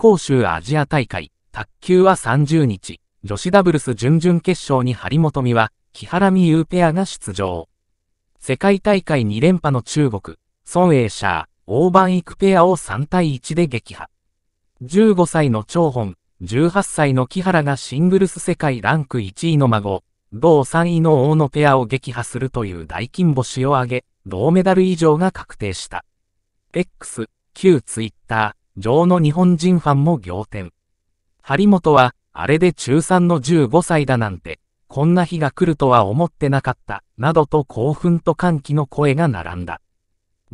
杭州アジア大会、卓球は30日、女子ダブルス準々決勝に張本美は、木原美優ペアが出場。世界大会2連覇の中国、孫英シャー、オーバンイクペアを3対1で撃破。15歳の張本、18歳の木原がシングルス世界ランク1位の孫、同3位の大野ペアを撃破するという大金星を挙げ、銅メダル以上が確定した。X、旧 Twitter、上の日本人ファンも仰天。張本は、あれで中3の15歳だなんて、こんな日が来るとは思ってなかった、などと興奮と歓喜の声が並んだ。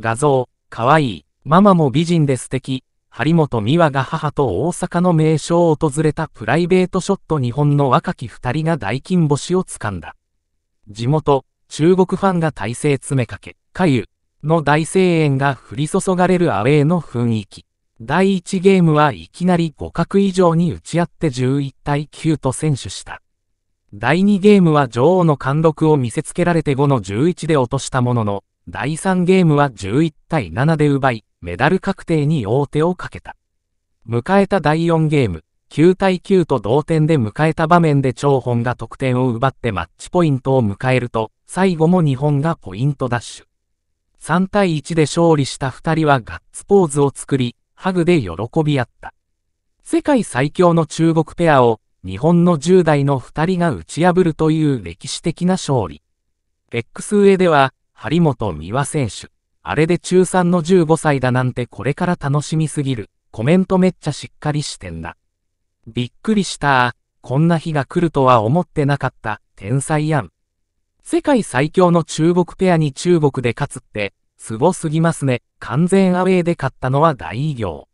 画像、かわいい、ママも美人で素敵、張本美和が母と大阪の名所を訪れたプライベートショット日本の若き二人が大金星をつかんだ。地元、中国ファンが体勢詰めかけ、かゆの大声援が降り注がれるアウェーの雰囲気。第1ゲームはいきなり互角以上に打ち合って11対9と選手した。第2ゲームは女王の貫禄を見せつけられて5の11で落としたものの、第3ゲームは11対7で奪い、メダル確定に王手をかけた。迎えた第4ゲーム、9対9と同点で迎えた場面で張本が得点を奪ってマッチポイントを迎えると、最後も日本がポイントダッシュ。3対1で勝利した2人はガッツポーズを作り、ハグで喜び合った。世界最強の中国ペアを日本の10代の2人が打ち破るという歴史的な勝利。X 上では、張本美和選手、あれで中3の15歳だなんてこれから楽しみすぎる、コメントめっちゃしっかりしてんだ。びっくりした、こんな日が来るとは思ってなかった、天才やん。世界最強の中国ペアに中国で勝つって、すすぎますね、完全アウェーで勝ったのは大偉業。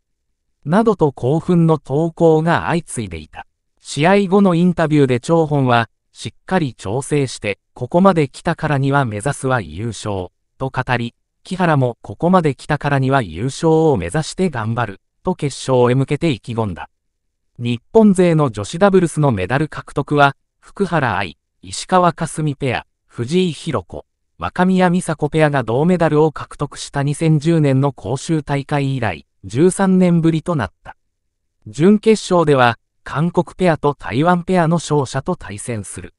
などと興奮の投稿が相次いでいた。試合後のインタビューで張本は、しっかり調整して、ここまで来たからには目指すは優勝、と語り、木原もここまで来たからには優勝を目指して頑張る、と決勝へ向けて意気込んだ。日本勢の女子ダブルスのメダル獲得は、福原愛、石川佳純ペア、藤井博子、若宮美佐子ペアが銅メダルを獲得した2010年の公衆大会以来、13年ぶりとなった。準決勝では、韓国ペアと台湾ペアの勝者と対戦する。